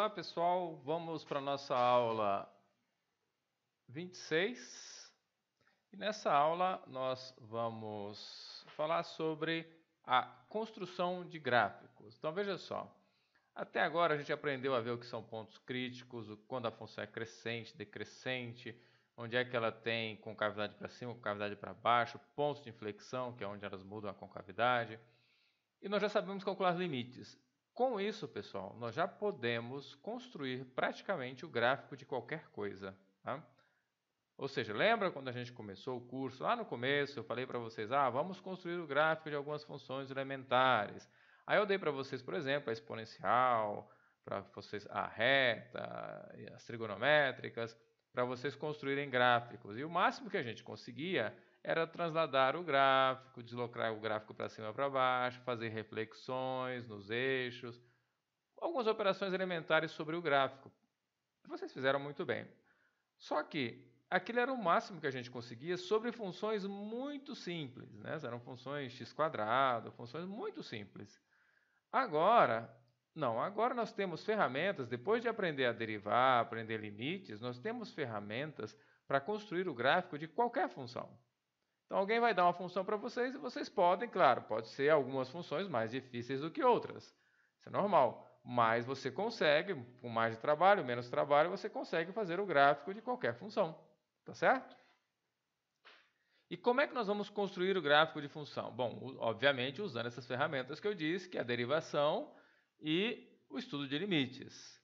Olá, pessoal. Vamos para a nossa aula 26. E nessa aula nós vamos falar sobre a construção de gráficos. Então veja só. Até agora a gente aprendeu a ver o que são pontos críticos, quando a função é crescente, decrescente, onde é que ela tem concavidade para cima, concavidade para baixo, pontos de inflexão, que é onde elas mudam a concavidade. E nós já sabemos calcular limites. Com isso, pessoal, nós já podemos construir praticamente o gráfico de qualquer coisa. Tá? Ou seja, lembra quando a gente começou o curso? Lá no começo eu falei para vocês, ah, vamos construir o gráfico de algumas funções elementares. Aí eu dei para vocês, por exemplo, a exponencial, para vocês a reta, as trigonométricas, para vocês construírem gráficos. E o máximo que a gente conseguia era trasladar o gráfico, deslocar o gráfico para cima para baixo, fazer reflexões nos eixos, algumas operações elementares sobre o gráfico. Vocês fizeram muito bem. Só que aquilo era o máximo que a gente conseguia sobre funções muito simples, né? Eram funções x quadrado, funções muito simples. Agora, não, agora nós temos ferramentas, depois de aprender a derivar, aprender limites, nós temos ferramentas para construir o gráfico de qualquer função. Então alguém vai dar uma função para vocês e vocês podem, claro, pode ser algumas funções mais difíceis do que outras. Isso é normal. Mas você consegue, com mais trabalho, menos trabalho, você consegue fazer o gráfico de qualquer função. Tá certo? E como é que nós vamos construir o gráfico de função? Bom, obviamente usando essas ferramentas que eu disse, que é a derivação e o estudo de limites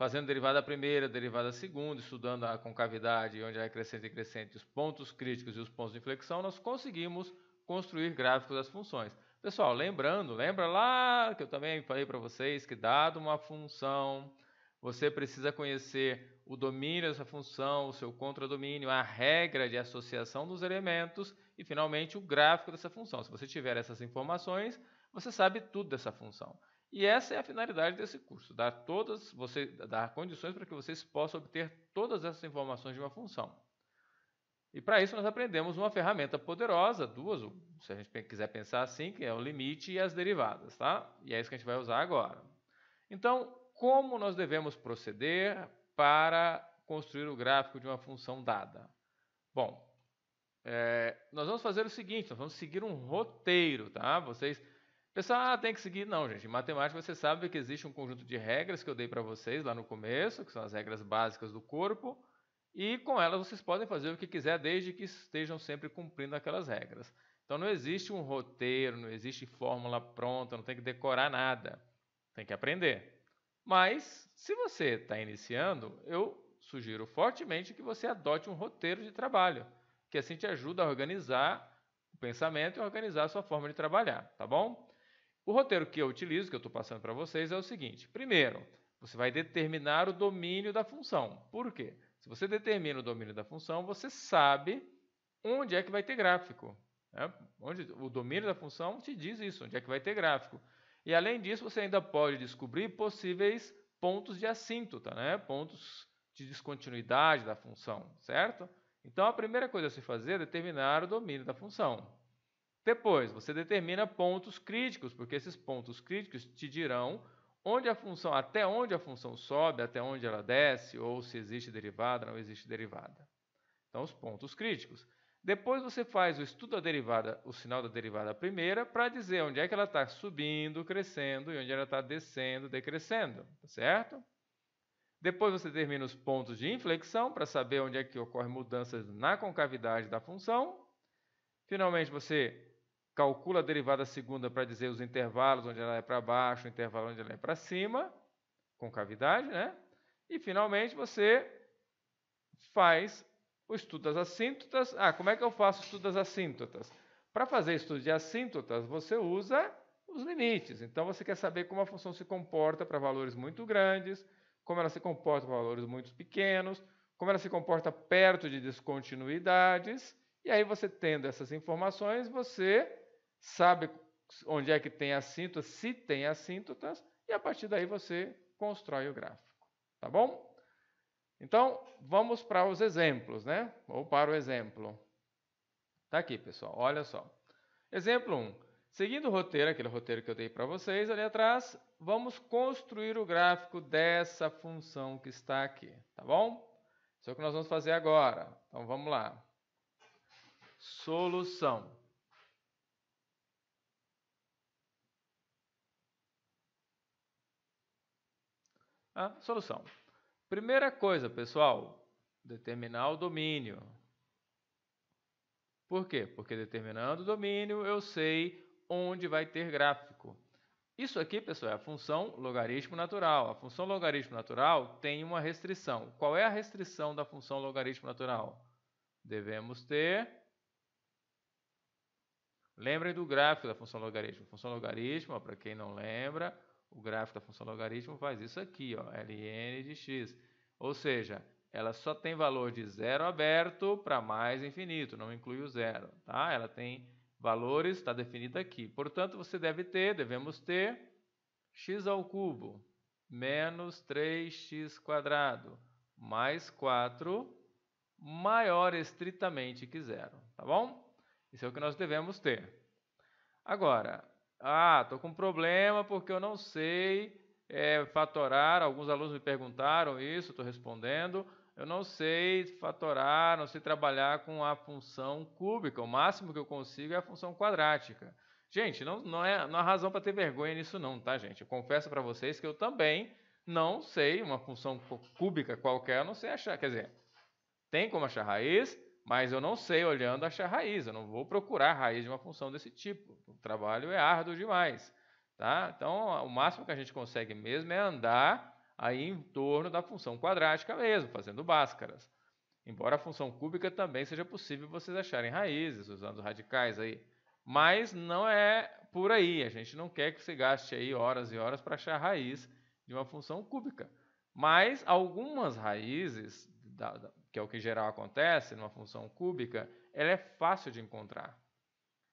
fazendo derivada primeira, derivada segunda, estudando a concavidade, onde é crescente e crescente, os pontos críticos e os pontos de inflexão, nós conseguimos construir gráficos das funções. Pessoal, lembrando, lembra lá que eu também falei para vocês que dado uma função, você precisa conhecer o domínio dessa função, o seu contradomínio, a regra de associação dos elementos e, finalmente, o gráfico dessa função. Se você tiver essas informações, você sabe tudo dessa função. E essa é a finalidade desse curso, dar todas você dar condições para que vocês possam obter todas essas informações de uma função. E para isso nós aprendemos uma ferramenta poderosa, duas, se a gente quiser pensar assim, que é o limite e as derivadas, tá? E é isso que a gente vai usar agora. Então, como nós devemos proceder para construir o gráfico de uma função dada? Bom, é, nós vamos fazer o seguinte, nós vamos seguir um roteiro, tá? Vocês Pessoal, ah, tem que seguir. Não, gente. Em matemática, você sabe que existe um conjunto de regras que eu dei para vocês lá no começo, que são as regras básicas do corpo, e com elas vocês podem fazer o que quiser, desde que estejam sempre cumprindo aquelas regras. Então, não existe um roteiro, não existe fórmula pronta, não tem que decorar nada. Tem que aprender. Mas, se você está iniciando, eu sugiro fortemente que você adote um roteiro de trabalho, que assim te ajuda a organizar o pensamento e organizar a sua forma de trabalhar, tá bom? O roteiro que eu utilizo, que eu estou passando para vocês, é o seguinte: primeiro, você vai determinar o domínio da função. Por quê? Se você determina o domínio da função, você sabe onde é que vai ter gráfico. Né? Onde, o domínio da função te diz isso, onde é que vai ter gráfico. E além disso, você ainda pode descobrir possíveis pontos de assíntota, tá, né? pontos de descontinuidade da função, certo? Então, a primeira coisa a se fazer é determinar o domínio da função. Depois, você determina pontos críticos, porque esses pontos críticos te dirão onde a função, até onde a função sobe, até onde ela desce, ou se existe derivada, não existe derivada. Então, os pontos críticos. Depois você faz o estudo da derivada, o sinal da derivada primeira, para dizer onde é que ela está subindo, crescendo e onde ela está descendo, decrescendo, tá certo? Depois você determina os pontos de inflexão para saber onde é que ocorrem mudanças na concavidade da função. Finalmente você calcula a derivada segunda para dizer os intervalos onde ela é para baixo, o intervalo onde ela é para cima, concavidade, né? E finalmente você faz o estudo das assíntotas. Ah, como é que eu faço o estudo das assíntotas? Para fazer estudo de assíntotas, você usa os limites. Então você quer saber como a função se comporta para valores muito grandes, como ela se comporta para valores muito pequenos, como ela se comporta perto de descontinuidades. E aí você tendo essas informações, você sabe onde é que tem assíntotas, se tem assíntotas, e a partir daí você constrói o gráfico. Tá bom? Então, vamos para os exemplos, né? Ou para o exemplo. Tá aqui, pessoal. Olha só. Exemplo 1. Seguindo o roteiro, aquele roteiro que eu dei para vocês ali atrás, vamos construir o gráfico dessa função que está aqui, tá bom? Isso é o que nós vamos fazer agora. Então vamos lá. Solução. a solução. Primeira coisa, pessoal, determinar o domínio. Por quê? Porque determinando o domínio, eu sei onde vai ter gráfico. Isso aqui, pessoal, é a função logaritmo natural. A função logaritmo natural tem uma restrição. Qual é a restrição da função logaritmo natural? Devemos ter... Lembrem do gráfico da função logaritmo. função logaritmo, para quem não lembra, o gráfico da função logaritmo faz isso aqui, ó, ln de x. Ou seja, ela só tem valor de zero aberto para mais infinito, não inclui o zero, tá? Ela tem valores, está definida aqui. Portanto, você deve ter, devemos ter, x ao cubo menos 3x quadrado mais 4 maior estritamente que zero, tá bom? Isso é o que nós devemos ter. Agora, ah, estou com um problema porque eu não sei é, fatorar. Alguns alunos me perguntaram isso, estou respondendo. Eu não sei fatorar, não sei trabalhar com a função cúbica. O máximo que eu consigo é a função quadrática. Gente, não, não, é, não há razão para ter vergonha nisso não, tá, gente? Eu confesso para vocês que eu também não sei uma função cúbica qualquer, não sei achar. Quer dizer, tem como achar raiz, mas eu não sei olhando achar raiz, eu não vou procurar raiz de uma função desse tipo. O trabalho é árduo demais, tá? Então, o máximo que a gente consegue mesmo é andar aí em torno da função quadrática mesmo, fazendo báscaras. Embora a função cúbica também seja possível vocês acharem raízes usando radicais aí, mas não é por aí. A gente não quer que você gaste aí horas e horas para achar raiz de uma função cúbica. Mas algumas raízes da, que é o que em geral acontece numa função cúbica, ela é fácil de encontrar.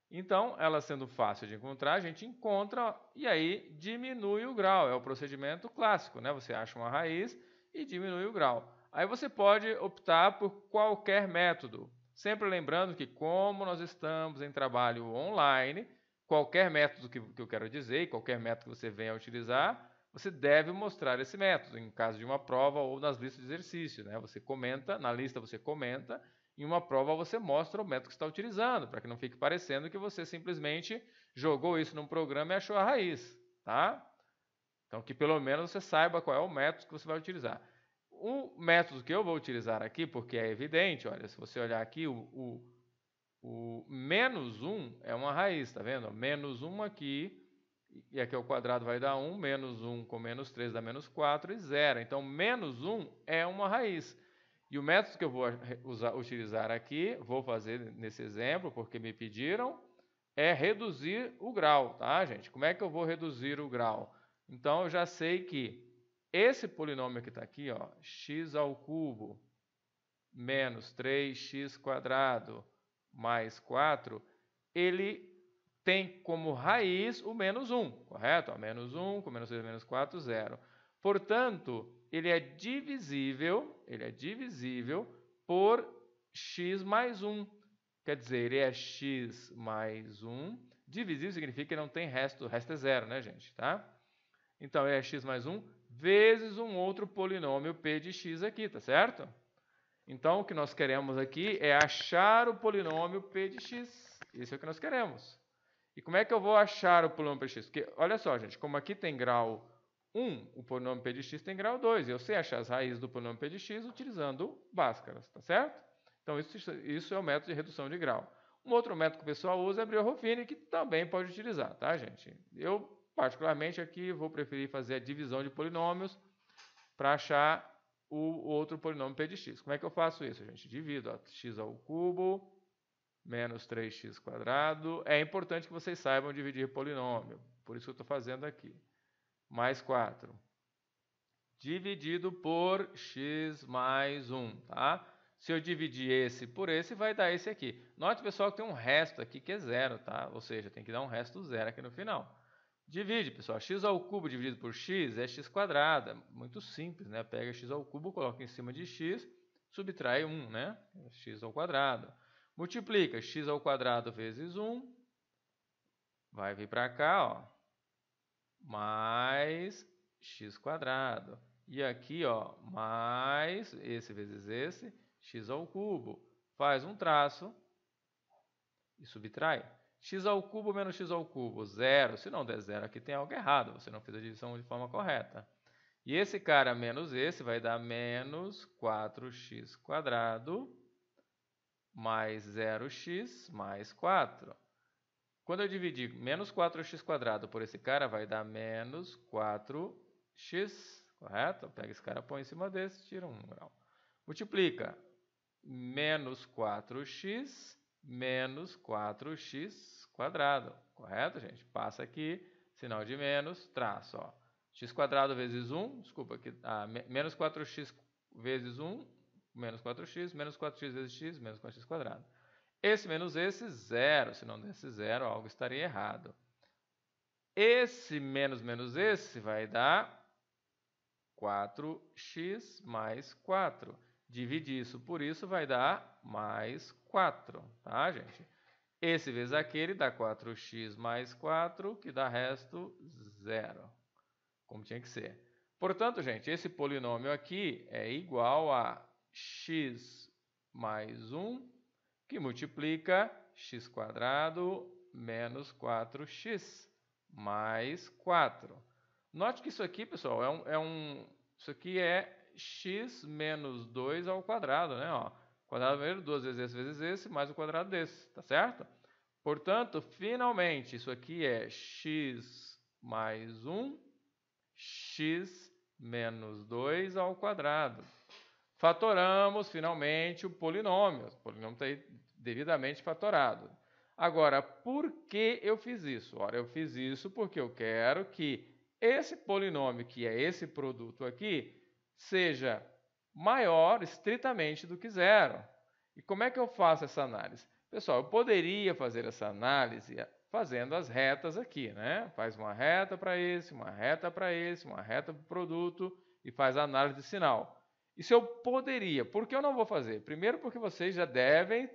Então, ela sendo fácil de encontrar, a gente encontra e aí diminui o grau. É o procedimento clássico, né? Você acha uma raiz e diminui o grau. Aí você pode optar por qualquer método. Sempre lembrando que, como nós estamos em trabalho online, qualquer método que, que eu quero dizer, qualquer método que você venha utilizar, você deve mostrar esse método em caso de uma prova ou nas listas de exercício. Né? Você comenta, na lista você comenta, em uma prova você mostra o método que está utilizando, para que não fique parecendo que você simplesmente jogou isso num programa e achou a raiz. Tá? Então, que pelo menos você saiba qual é o método que você vai utilizar. O método que eu vou utilizar aqui, porque é evidente, olha, se você olhar aqui, o, o, o menos 1 um é uma raiz, tá vendo? Menos 1 aqui, e aqui ao quadrado vai dar 1, menos 1 com menos 3 dá menos 4 e zero. Então, menos 1 é uma raiz. E o método que eu vou usar, utilizar aqui, vou fazer nesse exemplo, porque me pediram, é reduzir o grau, tá, gente? Como é que eu vou reduzir o grau? Então, eu já sei que esse polinômio que está aqui, ó, x ao cubo menos 3x mais 4, ele tem como raiz o menos 1, correto? Ó, menos 1 com menos 3, menos 4, 0. Portanto, ele é divisível, ele é divisível por x mais 1. Quer dizer, ele é x mais 1. Divisível significa que não tem resto, o resto é zero, né, gente? Tá? Então, ele é x mais 1 vezes um outro polinômio p de x aqui, tá certo? Então, o que nós queremos aqui é achar o polinômio p de x. Isso é o que nós queremos. E como é que eu vou achar o polinômio px? Porque, olha só, gente, como aqui tem grau 1, o polinômio p de x tem grau 2. Eu sei achar as raízes do polinômio p de x utilizando báscaras, tá certo? Então, isso, isso é o método de redução de grau. Um outro método que o pessoal usa é Briol-Ruffini, que também pode utilizar, tá, gente? Eu, particularmente, aqui vou preferir fazer a divisão de polinômios para achar o outro polinômio p de x. Como é que eu faço isso, gente? Divido ó, x ao cubo menos 3 quadrado é importante que vocês saibam dividir polinômio. Por isso que eu estou fazendo aqui. Mais 4. Dividido por x mais 1, tá? Se eu dividir esse por esse, vai dar esse aqui. Note, pessoal, que tem um resto aqui que é zero, tá? Ou seja, tem que dar um resto zero aqui no final. Divide, pessoal. x ao cubo dividido por x é x quadrada. É muito simples, né? Pega x ao cubo, coloca em cima de x, subtrai 1, né? x ao quadrado. Multiplica x ao quadrado vezes 1. Vai vir para cá, ó. Mais x quadrado. E aqui, ó, mais esse vezes esse, x ao cubo. Faz um traço e subtrai. x ao cubo menos x ao cubo, zero. Se não der zero, aqui tem algo errado. Você não fez a divisão de forma correta. E esse cara menos esse vai dar menos 4x quadrado mais 0x mais 4. Quando eu dividir menos 4x por esse cara, vai dar menos 4x, correto? Pega esse cara, põe em cima desse, tira um grau. Multiplica menos 4x menos 4x quadrado, correto, gente? Passa aqui, sinal de menos, traço, ó. x quadrado vezes 1, desculpa, aqui, ah, menos 4x vezes 1 menos 4x, menos 4x vezes x, menos 4x quadrado. Esse menos esse, zero. Se não desse zero, algo estaria errado. Esse menos menos esse vai dar 4x mais 4. Dividir isso por isso vai dar mais 4, tá, gente? Esse vezes aquele dá 4x mais 4, que dá resto zero, como tinha que ser. Portanto, gente, esse polinômio aqui é igual a x mais 1, que multiplica x menos 4x mais 4. Note que isso aqui, pessoal, é um, é um isso aqui é x menos 2 ao quadrado, né? Ó, quadrado primeiro, duas vezes esse vezes esse, mais o quadrado desse, tá certo? Portanto, finalmente, isso aqui é x mais 1, x menos 2 ao quadrado. Fatoramos, finalmente, o polinômio. O polinômio está devidamente fatorado. Agora, por que eu fiz isso? Ora, eu fiz isso porque eu quero que esse polinômio, que é esse produto aqui, seja maior estritamente do que zero. E como é que eu faço essa análise? Pessoal, eu poderia fazer essa análise fazendo as retas aqui, né? Faz uma reta para esse, uma reta para esse, uma reta para o produto e faz a análise de sinal. Isso eu poderia. Por que eu não vou fazer? Primeiro, porque vocês já devem,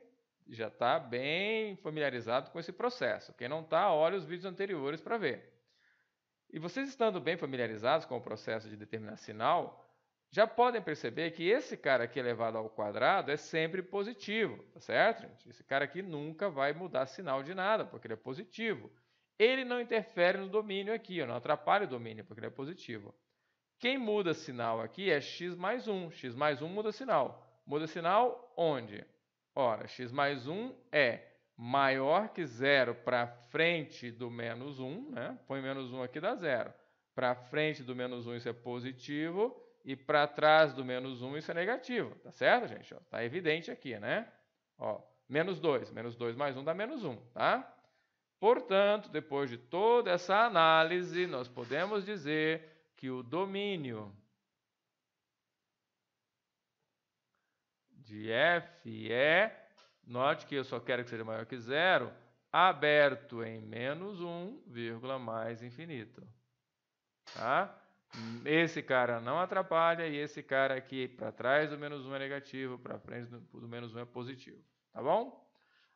já está bem familiarizado com esse processo. Quem não está, olha os vídeos anteriores para ver. E vocês estando bem familiarizados com o processo de determinar sinal, já podem perceber que esse cara aqui elevado ao quadrado é sempre positivo, tá certo? Gente? Esse cara aqui nunca vai mudar sinal de nada, porque ele é positivo. Ele não interfere no domínio aqui, não atrapalha o domínio, porque ele é positivo. Quem muda sinal aqui é x mais 1. x mais 1 muda sinal. Muda sinal onde? Ora, x mais 1 é maior que zero para frente do menos 1, né? põe menos 1 aqui dá zero. Para frente do menos 1 isso é positivo e para trás do menos 1 isso é negativo. Tá certo, gente? Está evidente aqui, né? Ó, menos 2. Menos 2 mais 1 dá menos 1, tá? Portanto, depois de toda essa análise, nós podemos dizer que o domínio de F é, note que eu só quero que seja maior que zero, aberto em menos 1, vírgula mais infinito. Tá? Esse cara não atrapalha e esse cara aqui para trás do menos 1 é negativo, para frente do menos 1 é positivo. Tá bom?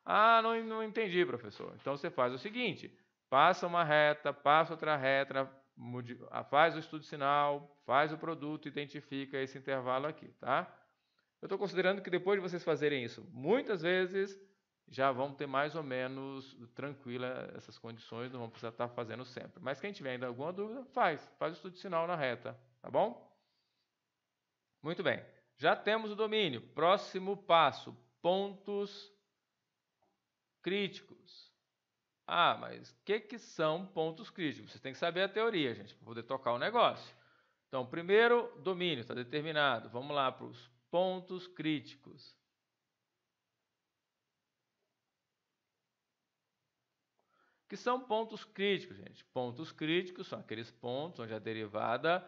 Ah, não, não entendi, professor. Então você faz o seguinte: passa uma reta, passa outra reta, ah, faz o estudo sinal, faz o produto, identifica esse intervalo aqui, tá? Eu estou considerando que depois de vocês fazerem isso, muitas vezes já vão ter mais ou menos tranquila essas condições, não vão precisar estar tá fazendo sempre. Mas quem tiver ainda alguma dúvida, faz, faz o estudo de sinal na reta, tá bom? Muito bem. Já temos o domínio. Próximo passo, pontos críticos. Ah, mas o que, que são pontos críticos? Você tem que saber a teoria, gente, para poder tocar o negócio. Então, primeiro, domínio, está determinado. Vamos lá para os pontos críticos. que são pontos críticos, gente. Pontos críticos são aqueles pontos onde a derivada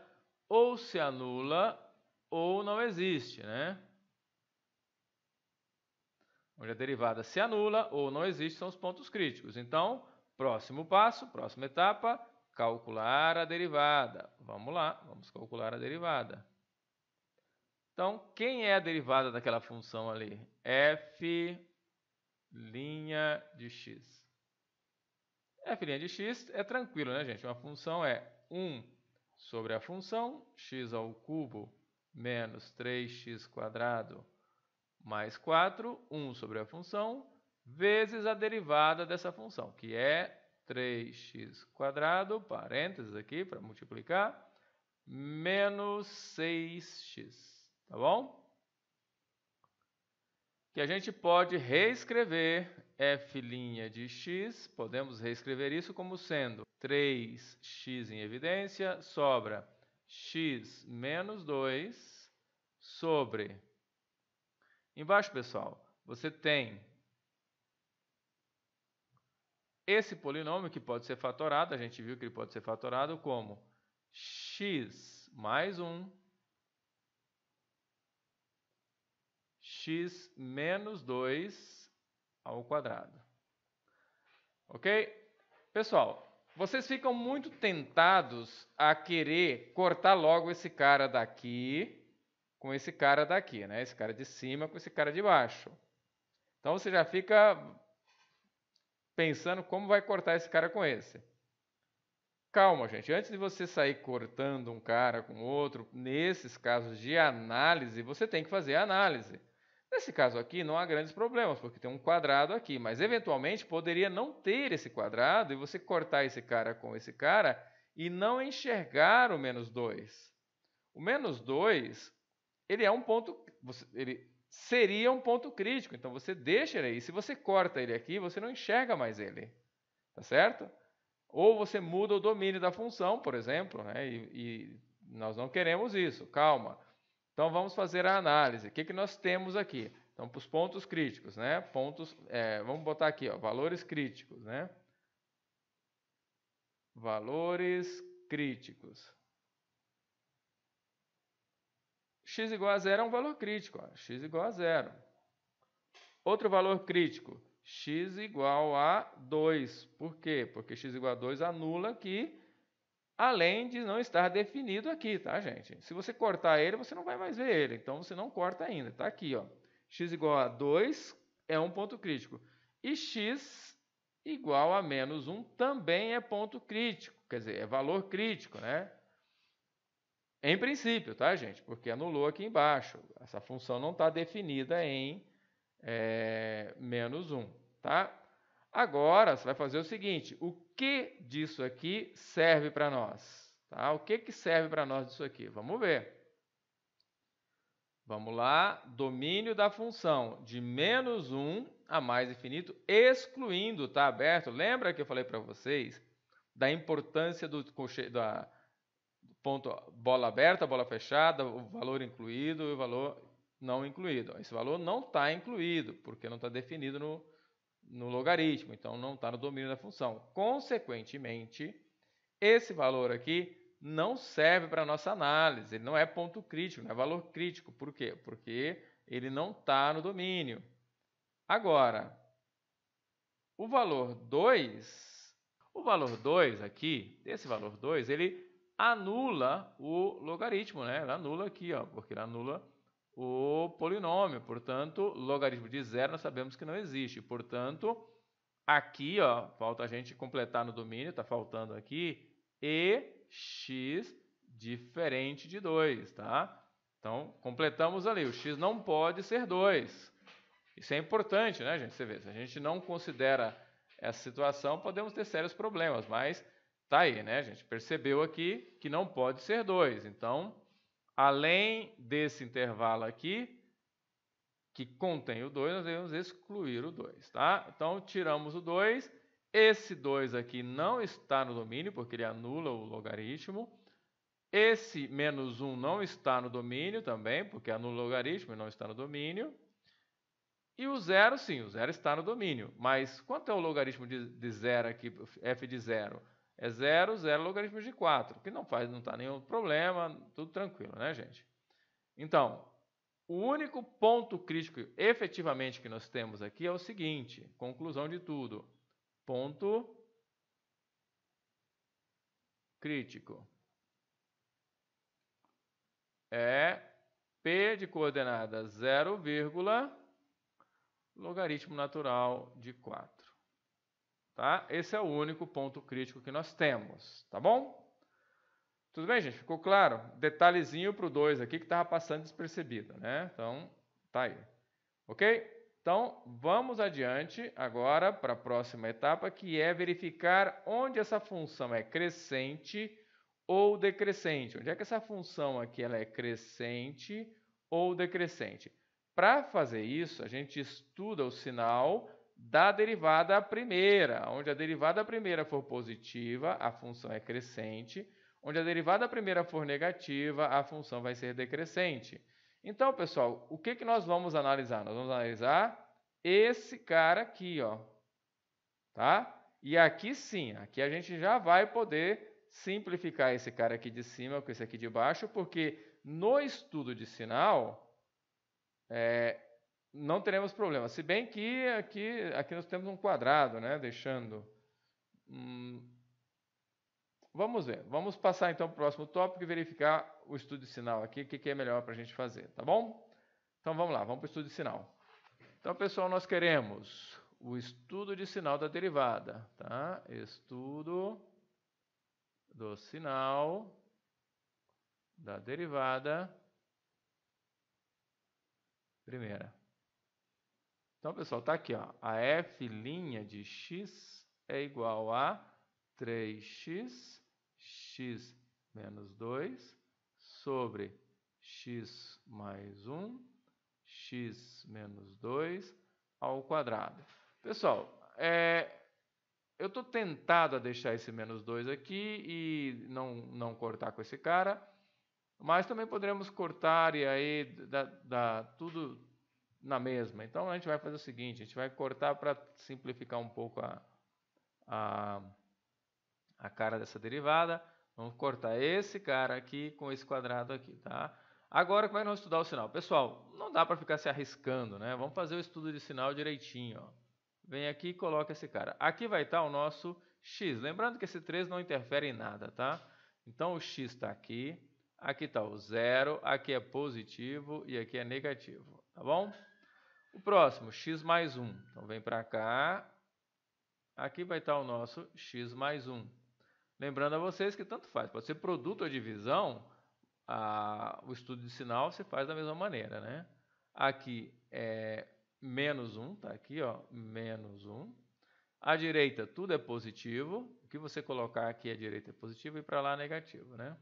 ou se anula ou não existe, né? onde a derivada se anula ou não existe, são os pontos críticos. Então, próximo passo, próxima etapa, calcular a derivada. Vamos lá, vamos calcular a derivada. Então, quem é a derivada daquela função ali? f' de x. f' de x é tranquilo, né, gente? Uma função é 1 sobre a função x ao cubo menos 3x quadrado mais 4, 1 sobre a função, vezes a derivada dessa função, que é 3x², parênteses aqui para multiplicar, menos 6x, tá bom? Que a gente pode reescrever f' de x, podemos reescrever isso como sendo 3x em evidência, sobra x menos 2 sobre Embaixo, pessoal, você tem esse polinômio que pode ser fatorado, a gente viu que ele pode ser fatorado como x mais 1, x menos 2 ao quadrado. Ok? Pessoal, vocês ficam muito tentados a querer cortar logo esse cara daqui com esse cara daqui, né? Esse cara de cima com esse cara de baixo. Então você já fica pensando como vai cortar esse cara com esse. Calma, gente. Antes de você sair cortando um cara com outro, nesses casos de análise, você tem que fazer a análise. Nesse caso aqui, não há grandes problemas, porque tem um quadrado aqui, mas eventualmente poderia não ter esse quadrado e você cortar esse cara com esse cara e não enxergar o menos 2. O menos 2 ele é um ponto. Ele seria um ponto crítico. Então você deixa ele aí. Se você corta ele aqui, você não enxerga mais ele. Tá certo? Ou você muda o domínio da função, por exemplo, né? e, e nós não queremos isso. Calma. Então vamos fazer a análise. O que, que nós temos aqui? Então, para os pontos críticos, né? Pontos. É, vamos botar aqui, ó, valores críticos, né? Valores críticos. x igual a zero é um valor crítico. Ó. x igual a zero. Outro valor crítico, x igual a 2. Por quê? Porque x igual a 2 anula aqui, além de não estar definido aqui, tá, gente? Se você cortar ele, você não vai mais ver ele. Então, você não corta ainda. Está aqui, ó. x igual a 2 é um ponto crítico. E x igual a menos 1 também é ponto crítico, quer dizer, é valor crítico, né? Em princípio, tá, gente? Porque anulou aqui embaixo. Essa função não está definida em é, menos 1, tá? Agora, você vai fazer o seguinte. O que disso aqui serve para nós? Tá? O que, que serve para nós disso aqui? Vamos ver. Vamos lá, domínio da função de menos 1 a mais infinito, excluindo, tá aberto? Lembra que eu falei para vocês da importância do, da, ponto bola aberta, bola fechada, o valor incluído e o valor não incluído. Esse valor não está incluído, porque não está definido no, no logaritmo, então não está no domínio da função. Consequentemente, esse valor aqui não serve para a nossa análise, ele não é ponto crítico, não é valor crítico. Por quê? Porque ele não está no domínio. Agora, o valor 2, o valor 2 aqui, esse valor 2, ele anula o logaritmo, né? Ela anula aqui, ó, porque ela anula o polinômio. Portanto, logaritmo de zero nós sabemos que não existe. Portanto, aqui, ó, falta a gente completar no domínio, está faltando aqui, e x diferente de 2, tá? Então, completamos ali, o x não pode ser 2. Isso é importante, né, gente? Você vê, se a gente não considera essa situação, podemos ter sérios problemas, mas Está aí, né, A gente? Percebeu aqui que não pode ser 2. Então, além desse intervalo aqui, que contém o 2, nós devemos excluir o 2, tá? Então, tiramos o 2. Esse 2 aqui não está no domínio, porque ele anula o logaritmo. Esse menos 1 um não está no domínio também, porque anula o logaritmo e não está no domínio. E o zero, sim, o zero está no domínio. Mas quanto é o logaritmo de, de zero aqui, f de zero? é 0, 0 logaritmo de 4, que não faz, não está nenhum problema, tudo tranquilo, né, gente? Então, o único ponto crítico efetivamente que nós temos aqui é o seguinte, conclusão de tudo, ponto crítico é P de coordenada 0, logaritmo natural de 4. Tá? Esse é o único ponto crítico que nós temos, tá bom? Tudo bem, gente? Ficou claro? Detalhezinho para o 2 aqui que estava passando despercebido, né? Então, tá aí. Ok? Então, vamos adiante agora para a próxima etapa, que é verificar onde essa função é crescente ou decrescente. Onde é que essa função aqui ela é crescente ou decrescente? Para fazer isso, a gente estuda o sinal da derivada primeira. Onde a derivada primeira for positiva, a função é crescente. Onde a derivada primeira for negativa, a função vai ser decrescente. Então, pessoal, o que, que nós vamos analisar? Nós vamos analisar esse cara aqui, ó. Tá? E aqui sim, aqui a gente já vai poder simplificar esse cara aqui de cima com esse aqui de baixo, porque no estudo de sinal, é, não teremos problema. Se bem que aqui, aqui nós temos um quadrado, né? Deixando. Hum, vamos ver. Vamos passar então para o próximo tópico e verificar o estudo de sinal aqui, o que, que é melhor para a gente fazer, tá bom? Então vamos lá, vamos para o estudo de sinal. Então, pessoal, nós queremos o estudo de sinal da derivada, tá? Estudo do sinal da derivada primeira. Então, pessoal, está aqui, ó, a f' de x é igual a 3x, x menos 2, sobre x mais 1, x menos 2 ao quadrado. Pessoal, é, eu estou tentado a deixar esse menos 2 aqui e não, não cortar com esse cara, mas também poderemos cortar e aí dá, dá tudo, na mesma. Então a gente vai fazer o seguinte, a gente vai cortar para simplificar um pouco a, a, a cara dessa derivada. Vamos cortar esse cara aqui com esse quadrado aqui, tá? Agora, como é que nós vamos estudar o sinal? Pessoal, não dá para ficar se arriscando, né? Vamos fazer o estudo de sinal direitinho, ó. Vem aqui e coloca esse cara. Aqui vai estar tá o nosso x. Lembrando que esse 3 não interfere em nada, tá? Então, o x está aqui, aqui está o zero, aqui é positivo e aqui é negativo, tá bom? O próximo, x mais 1. Então, vem para cá. Aqui vai estar tá o nosso x mais 1. Lembrando a vocês que tanto faz, pode ser produto ou divisão, a, o estudo de sinal se faz da mesma maneira, né? Aqui é menos 1, tá aqui, ó, menos 1. À direita tudo é positivo, o que você colocar aqui à direita é positivo e para lá é negativo, né?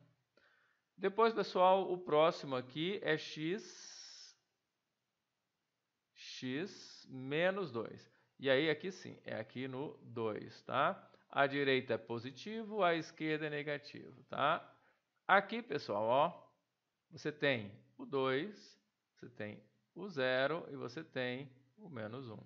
Depois, pessoal, o próximo aqui é x x menos 2. E aí aqui sim, é aqui no 2, tá? A direita é positivo, a esquerda é negativo, tá? Aqui, pessoal, ó, você tem o 2, você tem o 0 e você tem o menos 1.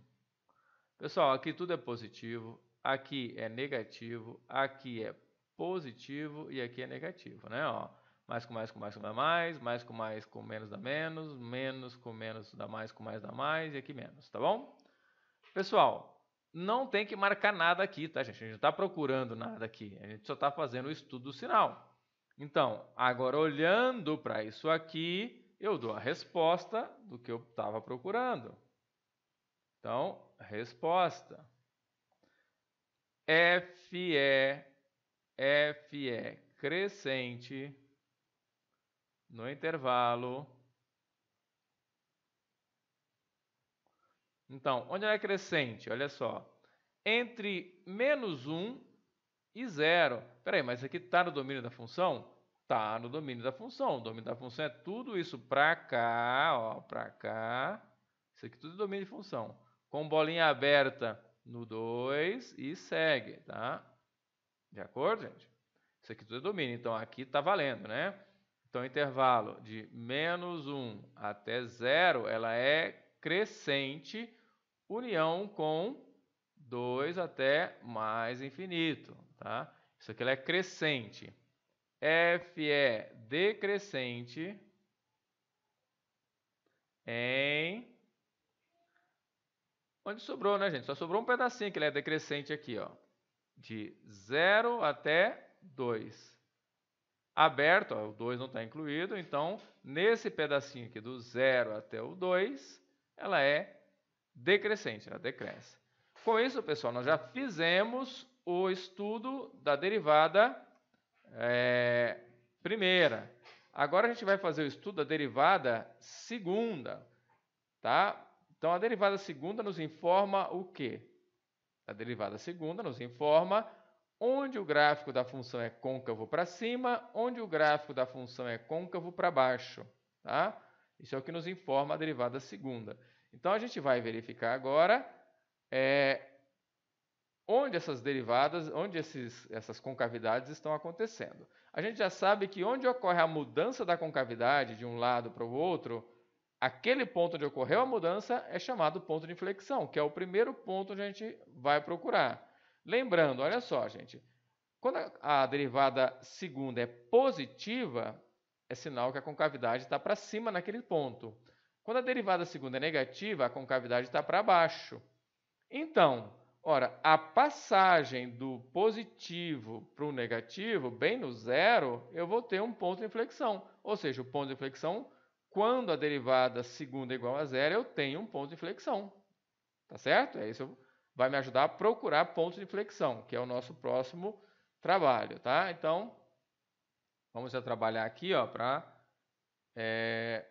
Pessoal, aqui tudo é positivo, aqui é negativo, aqui é positivo e aqui é negativo, né? Ó, mais com mais com mais com mais, mais com mais com menos dá menos, menos com menos dá mais com mais dá mais e aqui menos, tá bom? Pessoal, não tem que marcar nada aqui, tá gente? A gente não está procurando nada aqui, a gente só está fazendo o estudo do sinal. Então, agora olhando para isso aqui, eu dou a resposta do que eu estava procurando. Então, resposta. F é, F é crescente no intervalo. Então, onde ela é crescente? Olha só. Entre menos 1 e 0. Espera aí, mas isso aqui está no domínio da função? Está no domínio da função. O domínio da função é tudo isso para cá, ó, para cá. Isso aqui tudo é domínio de função. Com bolinha aberta no 2 e segue, tá? De acordo, gente? Isso aqui tudo é domínio. Então, aqui está valendo, né? Então, intervalo de menos 1 até 0, ela é crescente, união com 2 até mais infinito. Tá? Isso aqui ela é crescente. F é decrescente em... Onde sobrou, né, gente? Só sobrou um pedacinho que ele é decrescente aqui, ó. De 0 até 2 aberto, ó, o 2 não está incluído, então nesse pedacinho aqui do 0 até o 2, ela é decrescente, ela decresce. Com isso, pessoal, nós já fizemos o estudo da derivada é, primeira. Agora a gente vai fazer o estudo da derivada segunda, tá? Então a derivada segunda nos informa o quê? A derivada segunda nos informa onde o gráfico da função é côncavo para cima, onde o gráfico da função é côncavo para baixo. Tá? Isso é o que nos informa a derivada segunda. Então, a gente vai verificar agora é, onde essas derivadas, onde esses, essas concavidades estão acontecendo. A gente já sabe que onde ocorre a mudança da concavidade de um lado para o outro, aquele ponto onde ocorreu a mudança é chamado ponto de inflexão, que é o primeiro ponto onde a gente vai procurar. Lembrando, olha só, gente. Quando a, a derivada segunda é positiva, é sinal que a concavidade está para cima naquele ponto. Quando a derivada segunda é negativa, a concavidade está para baixo. Então, ora, a passagem do positivo para o negativo, bem no zero, eu vou ter um ponto de inflexão. Ou seja, o ponto de inflexão, quando a derivada segunda é igual a zero, eu tenho um ponto de inflexão. Tá certo? É isso vai me ajudar a procurar pontos de inflexão, que é o nosso próximo trabalho, tá? Então, vamos já trabalhar aqui, ó, para é,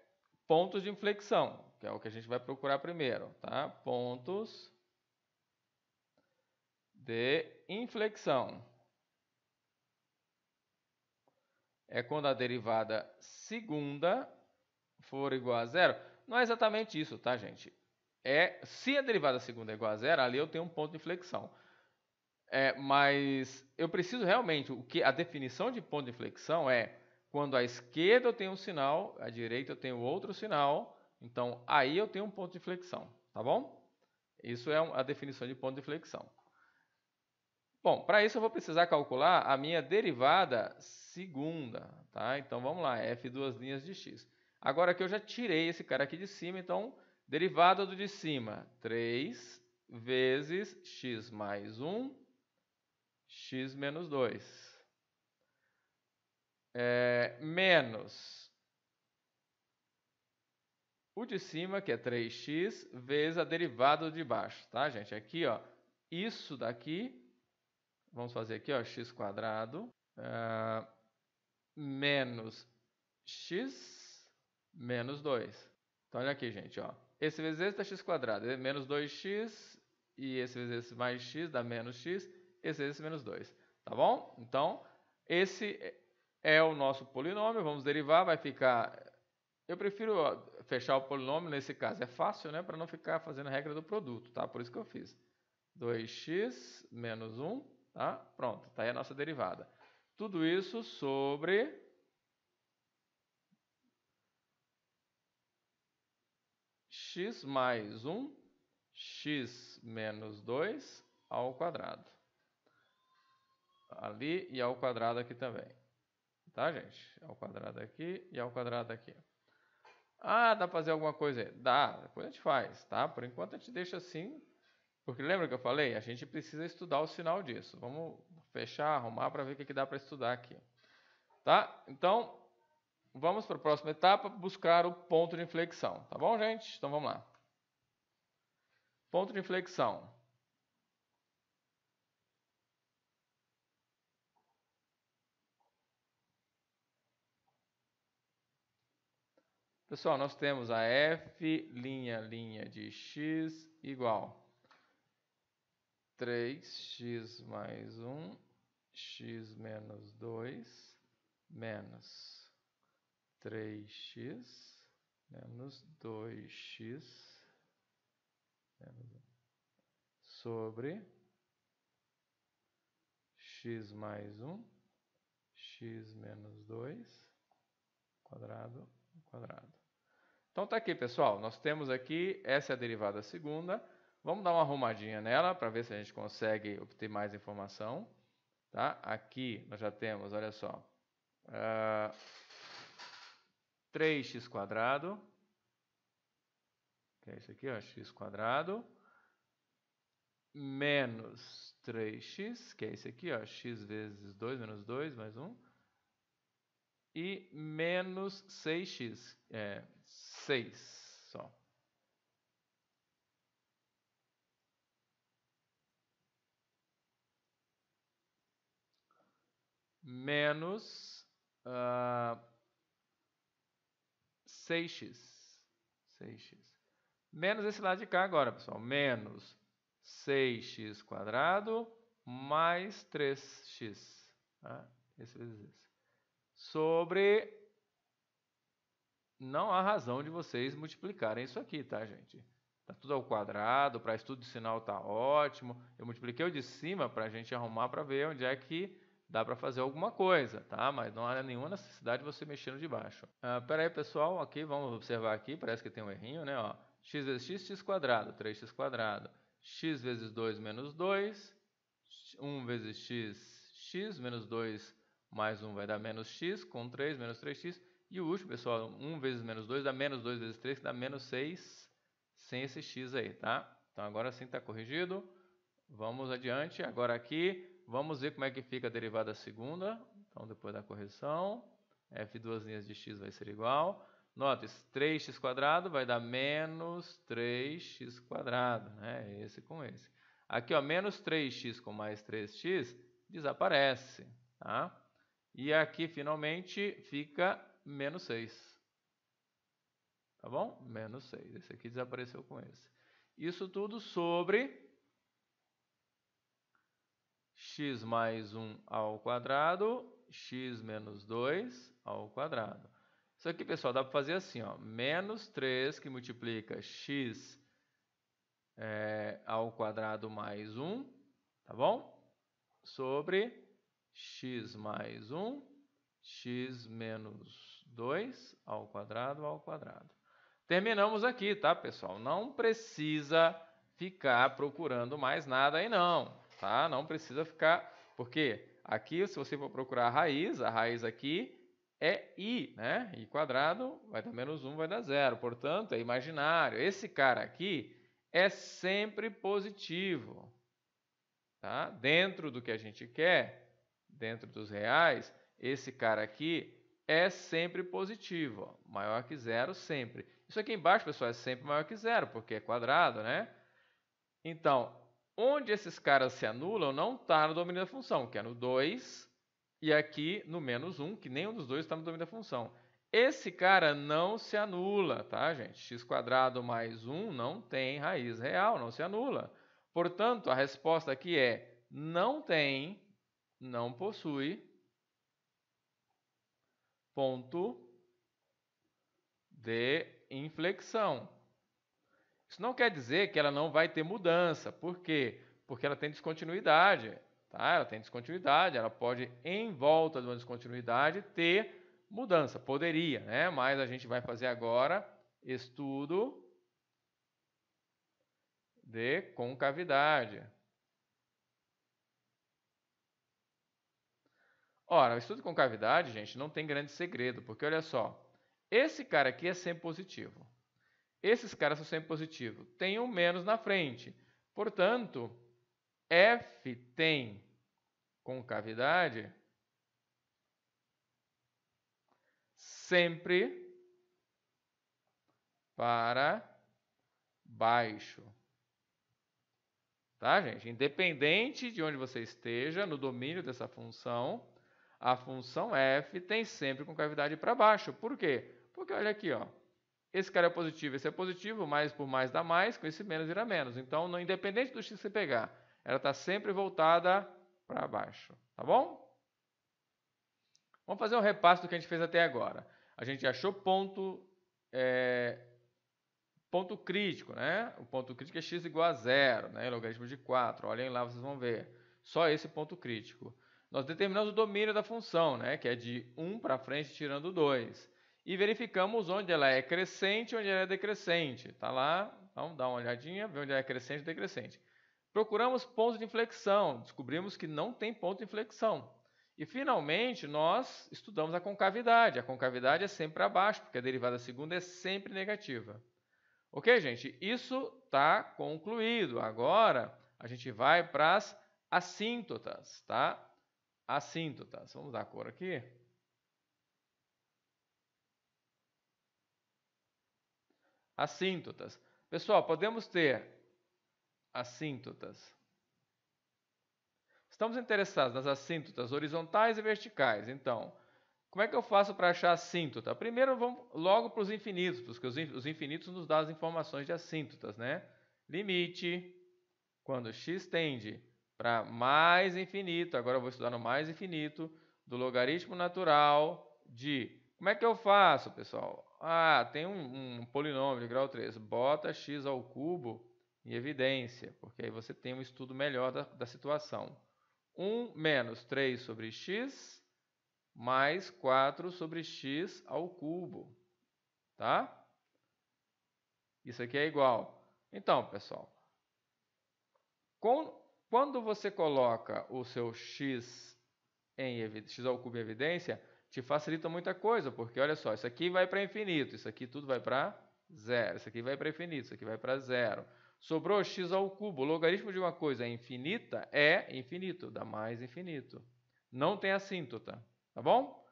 pontos de inflexão, que é o que a gente vai procurar primeiro, tá? Pontos de inflexão. É quando a derivada segunda for igual a zero. Não é exatamente isso, tá, gente? é se a derivada segunda é igual a zero, ali eu tenho um ponto de inflexão. É, mas eu preciso realmente, o que a definição de ponto de inflexão é quando à esquerda eu tenho um sinal, à direita eu tenho outro sinal, então aí eu tenho um ponto de inflexão, tá bom? Isso é a definição de ponto de inflexão. Bom, para isso eu vou precisar calcular a minha derivada segunda, tá? Então vamos lá, é f duas linhas de x. Agora que eu já tirei esse cara aqui de cima, então Derivada do de cima, 3 vezes x mais 1, x menos 2. É, menos o de cima, que é 3x, vezes a derivada do de baixo, tá, gente? Aqui, ó, isso daqui, vamos fazer aqui, ó, x quadrado, é, menos x menos 2. Então, olha aqui, gente, ó esse vezes esse dá x quadrado, menos 2x, e esse vezes esse mais x dá menos x, esse vezes esse menos 2, tá bom? Então, esse é o nosso polinômio, vamos derivar, vai ficar... Eu prefiro fechar o polinômio, nesse caso é fácil, né? Para não ficar fazendo a regra do produto, tá? Por isso que eu fiz. 2x menos 1, tá? Pronto, tá aí a nossa derivada. Tudo isso sobre x mais 1, x menos 2 ao quadrado. Ali e ao quadrado aqui também. Tá, gente? Ao quadrado aqui e ao quadrado aqui. Ah, dá pra fazer alguma coisa aí? Dá, depois a gente faz, tá? Por enquanto a gente deixa assim, porque lembra que eu falei? A gente precisa estudar o sinal disso. Vamos fechar, arrumar para ver o que, que dá para estudar aqui. Tá? Então, Vamos para a próxima etapa, buscar o ponto de inflexão, tá bom, gente? Então vamos lá. Ponto de inflexão. Pessoal, nós temos a f linha linha de x igual 3x mais 1, x menos 2, menos 3x menos 2x menos 1, sobre x mais 1, x menos 2, quadrado, quadrado. Então tá aqui, pessoal. Nós temos aqui, essa é a derivada segunda. Vamos dar uma arrumadinha nela para ver se a gente consegue obter mais informação. Tá? Aqui nós já temos, olha só. Uh, 3 quadrado, que é isso aqui, ó, x quadrado, menos 3x, que é esse aqui, ó, x é vezes 2, menos 2, mais 1, e menos 6x, é 6 só. Menos uh, 6x. 6x. Menos esse lado de cá agora, pessoal. Menos 6x quadrado mais 3x. Tá? Ah, esse vezes esse. Sobre... Não há razão de vocês multiplicarem isso aqui, tá, gente? Tá tudo ao quadrado, para estudo de sinal tá ótimo. Eu multipliquei o de cima para a gente arrumar para ver onde é que dá para fazer alguma coisa, tá? Mas não há nenhuma necessidade de você mexer no de baixo. Ah, pera aí, pessoal, aqui, vamos observar aqui, parece que tem um errinho, né? Ó, x vezes x, x quadrado, 3x quadrado. x vezes 2 menos 2, 1 vezes x, x, menos 2 mais 1 vai dar menos x, com 3, menos 3x. E o último, pessoal, 1 vezes menos 2 dá menos 2 vezes 3, que dá menos 6, sem esse x aí, tá? Então agora sim está corrigido. Vamos adiante. Agora aqui, Vamos ver como é que fica a derivada segunda. Então, depois da correção, f duas linhas de x vai ser igual. Nota, 3x² vai dar menos 3x², né? Esse com esse. Aqui, ó, menos 3x com mais 3x desaparece, tá? E aqui, finalmente, fica menos 6. Tá bom? Menos 6. Esse aqui desapareceu com esse. Isso tudo sobre x mais 1 ao quadrado, x menos 2 ao quadrado. Isso aqui, pessoal, dá para fazer assim, ó, menos 3 que multiplica x é, ao quadrado mais 1, tá bom? Sobre x mais 1, x menos 2 ao quadrado ao quadrado. Terminamos aqui, tá, pessoal? Não precisa ficar procurando mais nada aí, não tá? Não precisa ficar, porque aqui se você for procurar a raiz, a raiz aqui é i, né? i quadrado vai dar menos 1, vai dar zero, portanto é imaginário. Esse cara aqui é sempre positivo, tá? Dentro do que a gente quer, dentro dos reais, esse cara aqui é sempre positivo, ó. maior que zero sempre. Isso aqui embaixo, pessoal, é sempre maior que zero, porque é quadrado, né? Então, Onde esses caras se anulam não está no domínio da função, que é no 2 e aqui no menos 1, que nenhum dos dois está no domínio da função. Esse cara não se anula, tá, gente? x quadrado mais 1 não tem raiz real, não se anula. Portanto, a resposta aqui é não tem, não possui, ponto de inflexão. Isso não quer dizer que ela não vai ter mudança. Por quê? Porque ela tem descontinuidade. Tá? Ela tem descontinuidade, ela pode, em volta de uma descontinuidade, ter mudança. Poderia, né? Mas a gente vai fazer agora estudo de concavidade. Ora, o estudo de concavidade, gente, não tem grande segredo, porque olha só, esse cara aqui é sempre positivo. Esses caras são sempre positivos. Tem um menos na frente. Portanto, F tem concavidade sempre para baixo. Tá, gente? Independente de onde você esteja no domínio dessa função, a função f tem sempre concavidade para baixo. Por quê? Porque olha aqui, ó. Esse cara é positivo, esse é positivo, mais por mais dá mais, com esse menos irá menos. Então, independente do x que você pegar, ela está sempre voltada para baixo, tá bom? Vamos fazer um repasso do que a gente fez até agora. A gente achou ponto, é, ponto crítico, né? O ponto crítico é x igual a zero, né? Logaritmo de 4, olhem lá, vocês vão ver. Só esse ponto crítico. Nós determinamos o domínio da função, né? Que é de 1 para frente tirando 2 e verificamos onde ela é crescente e onde ela é decrescente. Está lá, então dá uma olhadinha, ver onde ela é crescente e decrescente. Procuramos pontos de inflexão, descobrimos que não tem ponto de inflexão. E finalmente nós estudamos a concavidade. A concavidade é sempre abaixo porque a derivada segunda é sempre negativa. Ok, gente? Isso está concluído. Agora a gente vai para as assíntotas, tá? Assíntotas. Vamos dar a cor aqui. assíntotas. Pessoal, podemos ter assíntotas. Estamos interessados nas assíntotas horizontais e verticais. Então, como é que eu faço para achar assíntota? Primeiro, vamos logo para os infinitos, porque os infinitos nos dão as informações de assíntotas, né? Limite, quando x tende para mais infinito, agora eu vou estudar no mais infinito, do logaritmo natural de... Como é que eu faço, pessoal? ah, tem um, um polinômio de grau 3, bota x ao cubo em evidência, porque aí você tem um estudo melhor da, da situação. 1 menos 3 sobre x mais 4 sobre x ao cubo, tá? Isso aqui é igual. Então, pessoal, com, quando você coloca o seu x em x ao cubo em evidência, te facilita muita coisa, porque olha só, isso aqui vai para infinito, isso aqui tudo vai para zero, isso aqui vai para infinito, isso aqui vai para zero. Sobrou x ao cubo. O logaritmo de uma coisa infinita é infinito, dá mais infinito. Não tem assíntota, tá bom?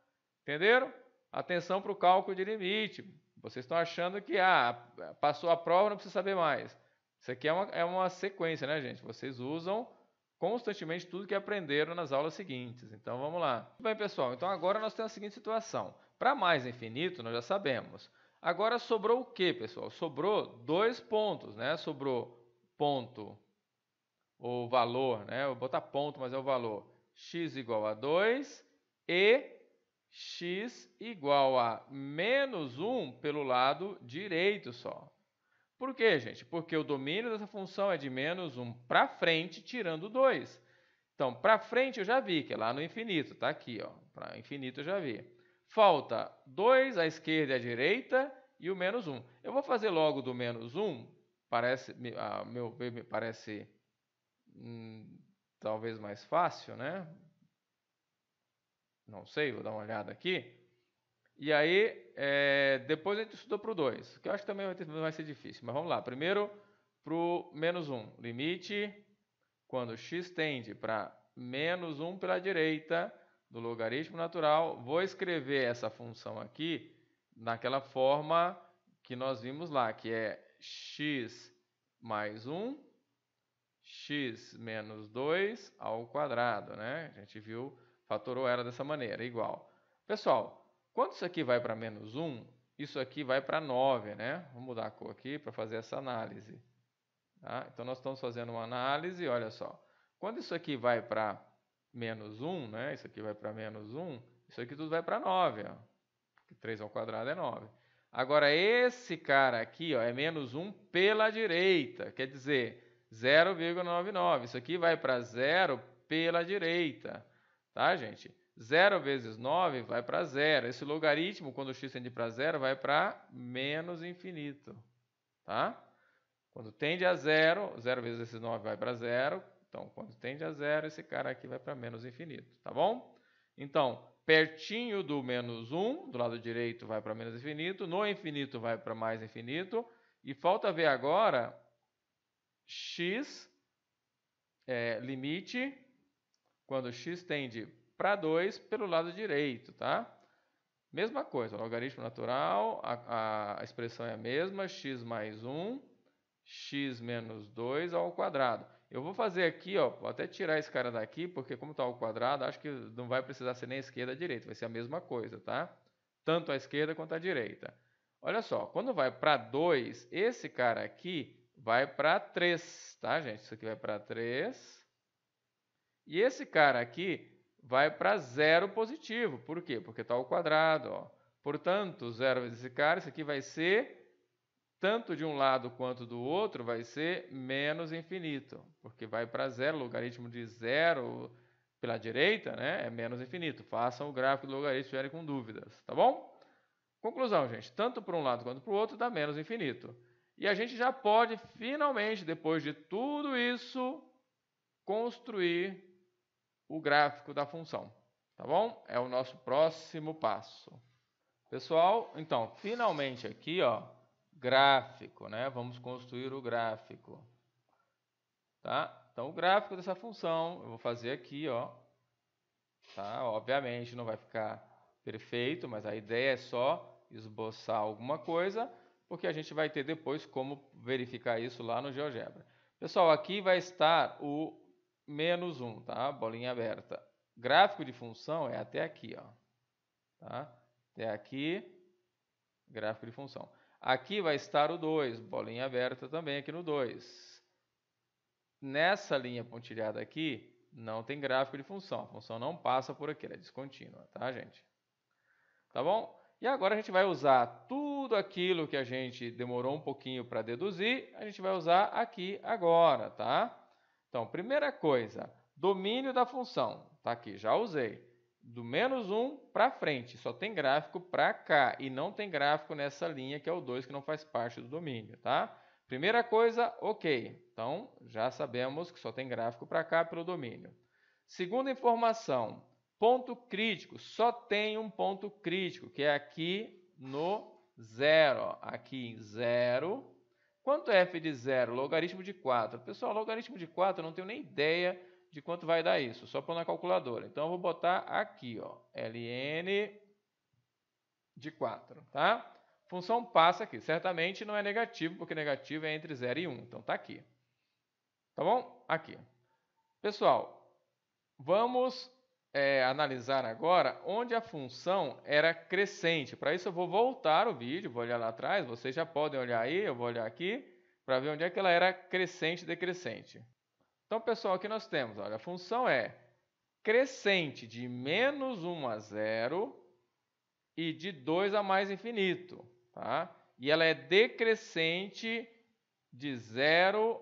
Entenderam? Atenção para o cálculo de limite. Vocês estão achando que ah, passou a prova, não precisa saber mais. Isso aqui é uma, é uma sequência, né, gente? Vocês usam constantemente tudo que aprenderam nas aulas seguintes. Então vamos lá. Bem, pessoal, então agora nós temos a seguinte situação. Para mais infinito, nós já sabemos. Agora sobrou o que, pessoal? Sobrou dois pontos, né? Sobrou ponto, o valor, né? vou botar ponto, mas é o valor. x igual a 2 e x igual a menos 1 pelo lado direito só. Por quê, gente? Porque o domínio dessa função é de menos 1 para frente, tirando 2. Então, para frente eu já vi, que é lá no infinito, tá aqui, ó. Para infinito eu já vi. Falta 2 à esquerda e à direita e o menos 1. Eu vou fazer logo do menos 1, parece, a meu ver, me parece hum, talvez mais fácil, né? Não sei, vou dar uma olhada aqui. E aí, é, depois a gente estudou para o 2, que eu acho que também vai, ter, vai ser difícil, mas vamos lá. Primeiro, para o menos 1. Limite, quando x tende para menos 1 pela direita do logaritmo natural, vou escrever essa função aqui naquela forma que nós vimos lá, que é x mais 1, x menos 2 ao quadrado, né? A gente viu, fatorou ela dessa maneira, igual. Pessoal, quando isso aqui vai para menos 1, isso aqui vai para 9, né? Vou mudar a cor aqui para fazer essa análise. Tá? Então, nós estamos fazendo uma análise, olha só. Quando isso aqui vai para menos 1, né? isso aqui vai para menos 1, isso aqui tudo vai para 9. Ó. 3 ao quadrado é 9. Agora, esse cara aqui ó, é menos 1 pela direita, quer dizer 0,99. Isso aqui vai para 0 pela direita, tá, gente? 0 vezes 9 vai para zero. Esse logaritmo, quando x tende para zero, vai para menos infinito. Tá? Quando tende a zero, 0 vezes esse 9 vai para zero. Então, quando tende a zero, esse cara aqui vai para menos infinito. Tá bom? Então, pertinho do menos 1, do lado direito vai para menos infinito, no infinito vai para mais infinito, e falta ver agora x é, limite, quando x tende para 2 pelo lado direito, tá? Mesma coisa, logaritmo natural, a, a expressão é a mesma, x mais 1, x menos 2 ao quadrado. Eu vou fazer aqui, ó, vou até tirar esse cara daqui, porque como está ao quadrado, acho que não vai precisar ser nem esquerda ou direita, vai ser a mesma coisa, tá? Tanto a esquerda quanto a direita. Olha só, quando vai para 2, esse cara aqui vai para 3, tá, gente? Isso aqui vai para 3. E esse cara aqui vai para zero positivo. Por quê? Porque está ao quadrado. Ó. Portanto, zero vezes esse cara, isso aqui vai ser, tanto de um lado quanto do outro, vai ser menos infinito. Porque vai para zero, logaritmo de zero pela direita né, é menos infinito. Façam o gráfico do logaritmo se tiverem com dúvidas, tá bom? Conclusão, gente. Tanto para um lado quanto para o outro dá menos infinito. E a gente já pode, finalmente, depois de tudo isso, construir o gráfico da função, tá bom? É o nosso próximo passo. Pessoal, então, finalmente aqui, ó, gráfico, né? Vamos construir o gráfico. Tá? Então, o gráfico dessa função, eu vou fazer aqui, ó. Tá? Obviamente não vai ficar perfeito, mas a ideia é só esboçar alguma coisa, porque a gente vai ter depois como verificar isso lá no GeoGebra. Pessoal, aqui vai estar o menos 1, tá? Bolinha aberta. Gráfico de função é até aqui, ó. Tá? Até aqui, gráfico de função. Aqui vai estar o 2, bolinha aberta também aqui no 2. Nessa linha pontilhada aqui, não tem gráfico de função. A função não passa por aqui, ela é descontínua, tá, gente? Tá bom? E agora a gente vai usar tudo aquilo que a gente demorou um pouquinho para deduzir, a gente vai usar aqui agora, tá? Então, primeira coisa, domínio da função. Está aqui, já usei. Do menos 1 para frente, só tem gráfico para cá e não tem gráfico nessa linha que é o 2 que não faz parte do domínio, tá? Primeira coisa, ok. Então, já sabemos que só tem gráfico para cá pelo domínio. Segunda informação, ponto crítico. Só tem um ponto crítico, que é aqui no zero. Aqui em zero, Quanto é f de zero? Logaritmo de 4. Pessoal, logaritmo de 4, eu não tenho nem ideia de quanto vai dar isso, só pôr na calculadora. Então, eu vou botar aqui, ó, ln de 4, tá? Função passa aqui. Certamente não é negativo, porque negativo é entre 0 e 1. Então, tá aqui. Tá bom? Aqui. Pessoal, vamos é, analisar agora onde a função era crescente. Para isso eu vou voltar o vídeo, vou olhar lá atrás, vocês já podem olhar aí, eu vou olhar aqui, para ver onde é que ela era crescente e decrescente. Então, pessoal, aqui nós temos, olha, a função é crescente de menos 1 a 0 e de 2 a mais infinito, tá? E ela é decrescente de 0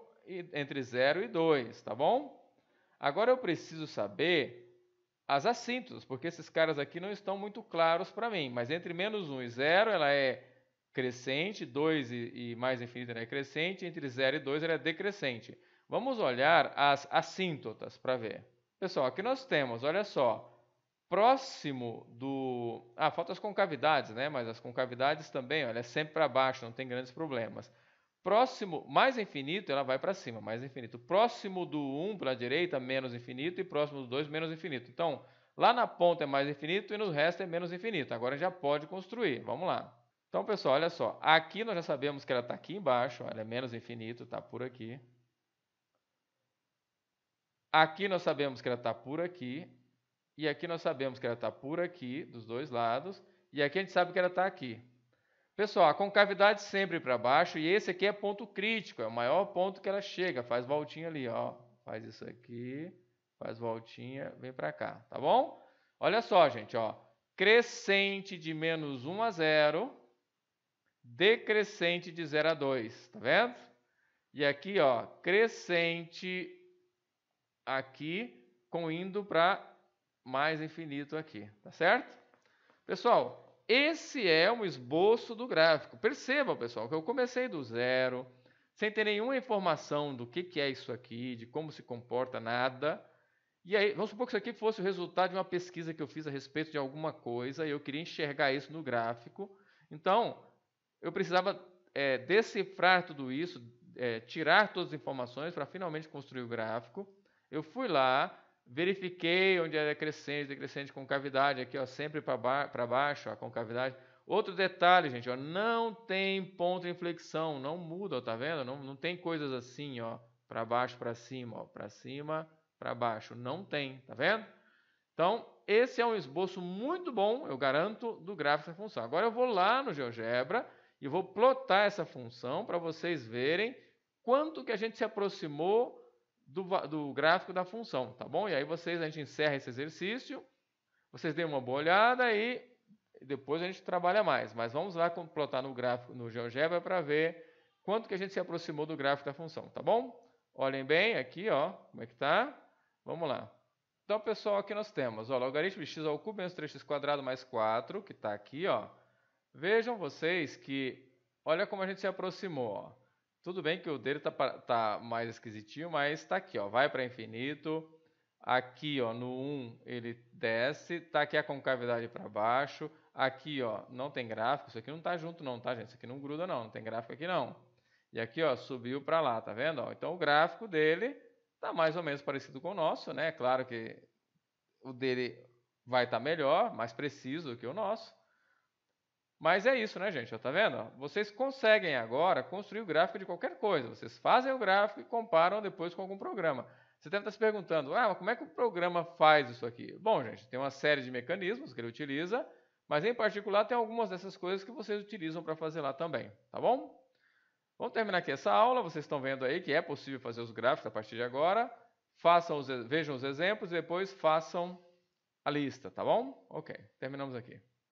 entre 0 e 2, tá bom? Agora eu preciso saber as assíntotas, porque esses caras aqui não estão muito claros para mim, mas entre menos 1 e 0 ela é crescente, 2 e, e mais infinito né, é crescente, entre 0 e 2 ela é decrescente. Vamos olhar as assíntotas para ver. Pessoal, aqui nós temos, olha só, próximo do... Ah, falta as concavidades, né? Mas as concavidades também, olha, é sempre para baixo, não tem grandes problemas. Próximo, mais infinito, ela vai para cima, mais infinito. Próximo do 1 para a direita, menos infinito, e próximo do 2, menos infinito. Então, lá na ponta é mais infinito e no resto é menos infinito. Agora já pode construir, vamos lá. Então, pessoal, olha só. Aqui nós já sabemos que ela está aqui embaixo, ela é menos infinito, está por aqui. Aqui nós sabemos que ela está por aqui. E aqui nós sabemos que ela está por aqui, dos dois lados. E aqui a gente sabe que ela está aqui. Pessoal, a concavidade sempre para baixo e esse aqui é ponto crítico, é o maior ponto que ela chega, faz voltinha ali, ó. Faz isso aqui, faz voltinha, vem para cá, tá bom? Olha só, gente, ó. Crescente de menos 1 a 0, decrescente de 0 a 2, tá vendo? E aqui, ó, crescente aqui com indo para mais infinito aqui, tá certo? Pessoal, esse é um esboço do gráfico. Perceba, pessoal, que eu comecei do zero, sem ter nenhuma informação do que, que é isso aqui, de como se comporta, nada. E aí, vamos supor que isso aqui fosse o resultado de uma pesquisa que eu fiz a respeito de alguma coisa e eu queria enxergar isso no gráfico. Então, eu precisava é, decifrar tudo isso, é, tirar todas as informações para finalmente construir o gráfico. Eu fui lá, verifiquei onde era crescente, decrescente, concavidade, aqui ó, sempre para ba baixo, a concavidade. Outro detalhe, gente, ó, não tem ponto de inflexão, não muda, ó, tá vendo? Não, não tem coisas assim, ó, para baixo, para cima, ó, para cima, para baixo, não tem, tá vendo? Então, esse é um esboço muito bom, eu garanto, do gráfico da função. Agora eu vou lá no GeoGebra e vou plotar essa função para vocês verem quanto que a gente se aproximou do, do gráfico da função, tá bom? E aí vocês, a gente encerra esse exercício, vocês dêem uma boa olhada e depois a gente trabalha mais. Mas vamos lá plotar no gráfico, no GeoGebra para ver quanto que a gente se aproximou do gráfico da função, tá bom? Olhem bem aqui, ó, como é que tá? Vamos lá. Então, pessoal, aqui nós temos ó, logaritmo de x ao cubo menos 3 quadrado mais 4, que está aqui. Ó. Vejam vocês que, olha como a gente se aproximou. Ó. Tudo bem que o dele tá, tá mais esquisitinho, mas está aqui, ó. Vai para infinito. Aqui, ó, no 1 ele desce, tá aqui a concavidade para baixo. Aqui, ó, não tem gráfico. Isso aqui não tá junto não, tá, gente? Isso aqui não gruda não, não tem gráfico aqui não. E aqui, ó, subiu para lá, tá vendo? Ó, então o gráfico dele tá mais ou menos parecido com o nosso, né? Claro que o dele vai estar tá melhor, mais preciso do que o nosso, mas é isso, né, gente? tá vendo? Vocês conseguem agora construir o gráfico de qualquer coisa. Vocês fazem o gráfico e comparam depois com algum programa. Você deve estar se perguntando, ah, mas como é que o programa faz isso aqui? Bom, gente, tem uma série de mecanismos que ele utiliza, mas em particular tem algumas dessas coisas que vocês utilizam para fazer lá também, tá bom? Vamos terminar aqui essa aula. Vocês estão vendo aí que é possível fazer os gráficos a partir de agora. Façam os, vejam os exemplos e depois façam a lista, tá bom? Ok, terminamos aqui.